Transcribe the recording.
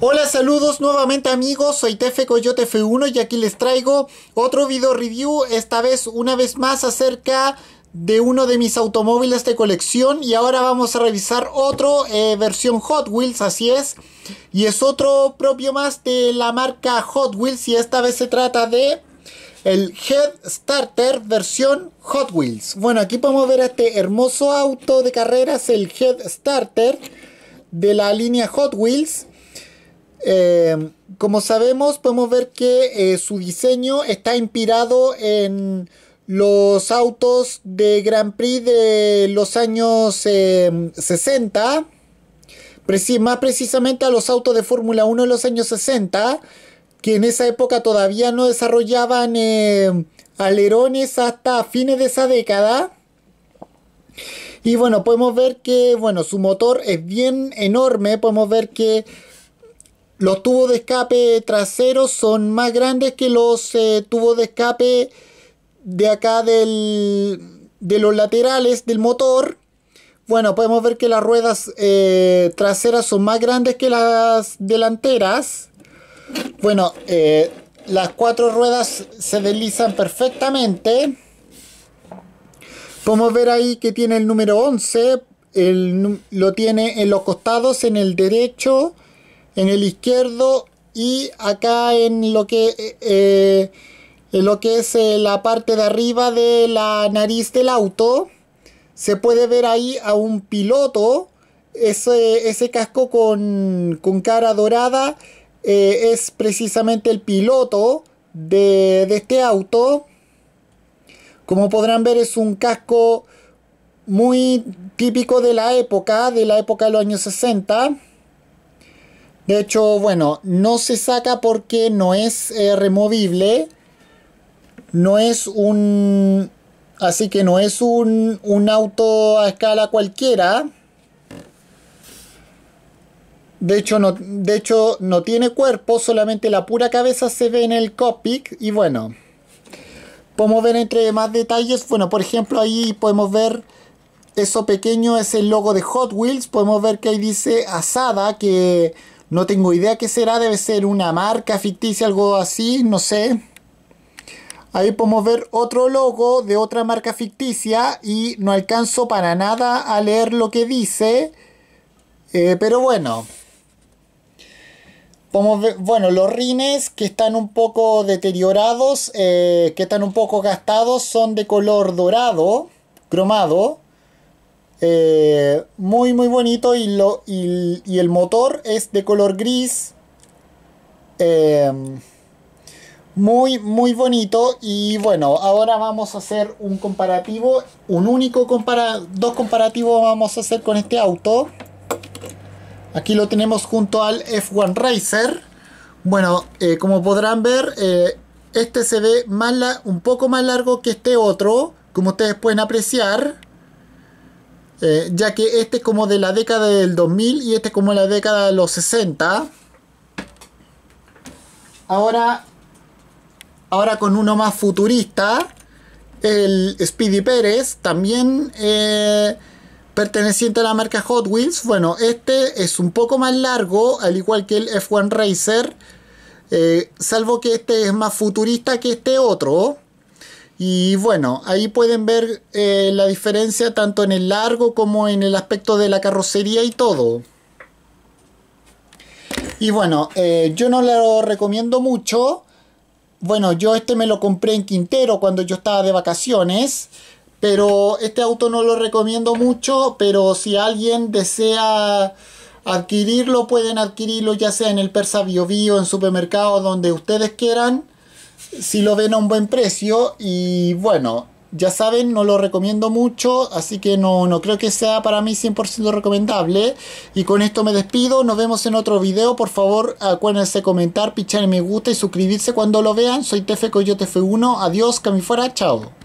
Hola, saludos nuevamente amigos, soy Tefe Coyote F1 y aquí les traigo otro video review, esta vez una vez más acerca de uno de mis automóviles de colección y ahora vamos a revisar otro eh, versión Hot Wheels, así es, y es otro propio más de la marca Hot Wheels y esta vez se trata de el Head Starter versión Hot Wheels. Bueno, aquí podemos ver este hermoso auto de carreras, el Head Starter de la línea Hot Wheels eh, como sabemos, podemos ver que eh, su diseño está inspirado en los autos de Grand Prix de los años 60. Em, más precisamente a los autos de Fórmula 1 de los años 60, que en esa época todavía no desarrollaban em, alerones hasta fines de esa década. Y bueno, podemos ver que bueno, su motor es bien enorme, podemos ver que los tubos de escape traseros son más grandes que los eh, tubos de escape de acá de los laterales del motor. Bueno, podemos ver que las ruedas eh, traseras son más grandes que las delanteras. Bueno, eh, las cuatro ruedas se deslizan perfectamente. Podemos ver ahí que tiene el número 11. lo tiene en los costados, en el derecho, en el izquierdo y acá en lo que, eh, eh, en lo que es eh, la parte de arriba de la nariz del auto. Se puede ver ahí a un piloto, ese, ese casco con, cara dorada es precisamente el piloto de, de este auto. Como podrán ver es un casco muy típico de la época, de la época de los años 60. De hecho, bueno, no se saca porque no es eh, removible. No es un... Así que no es un, un auto a escala cualquiera. De hecho, no, de hecho, no tiene cuerpo, solamente la pura cabeza se ve en el cockpit. Y bueno, podemos ver entre más detalles. Bueno, por ejemplo, ahí podemos ver eso pequeño, es el logo de Hot Wheels. Podemos ver que ahí dice asada, que no tengo idea qué será, debe ser una marca ficticia, algo así, no sé. Ahí podemos ver otro logo de otra marca ficticia y no alcanzo para nada a leer lo que dice. Eh, pero bueno. bueno, los rines que están un poco deteriorados, eh, que están un poco gastados, son de color dorado, cromado. Eh, muy muy bonito y, lo, y, el motor es de color gris. Em, muy muy bonito y bueno, ahora vamos a hacer un comparativo, un único comparativo, dos comparativos vamos a hacer con este auto. Aquí lo tenemos junto al F1 Racer. Bueno, eh, como podrán ver, eh, este se ve más un poco más largo que este otro, como ustedes pueden apreciar. Eh, ya que este es como de la década del 2000 y este es como la década de los 60. Ahora, ahora con uno más futurista, el Speedy Pérez, también eh, perteneciente a la marca Hot Wheels. Bueno, este es un poco más largo, al igual que el F1 Racer, eh, salvo que este es más futurista que este otro. Y bueno, ahí pueden ver eh, la diferencia tanto en el largo como en el aspecto de la carrocería y todo. Y bueno, eh, yo no lo recomiendo mucho. Bueno, yo este me lo compré en Quintero cuando yo estaba de vacaciones. Pero este auto no lo recomiendo mucho. Pero si alguien desea adquirirlo, pueden adquirirlo ya sea en el Persa Bio Bio, en supermercado, donde ustedes quieran si lo ven a un buen precio y bueno, ya saben, no lo recomiendo mucho, así que no, creo que sea para mí 100% recomendable. Y con esto me despido, nos vemos en otro video. Por favor, acuérdense comentar, pichar en me gusta y suscribirse cuando lo vean. Soy Tefeco Coyote yo 1 Adiós, que fuera, chao.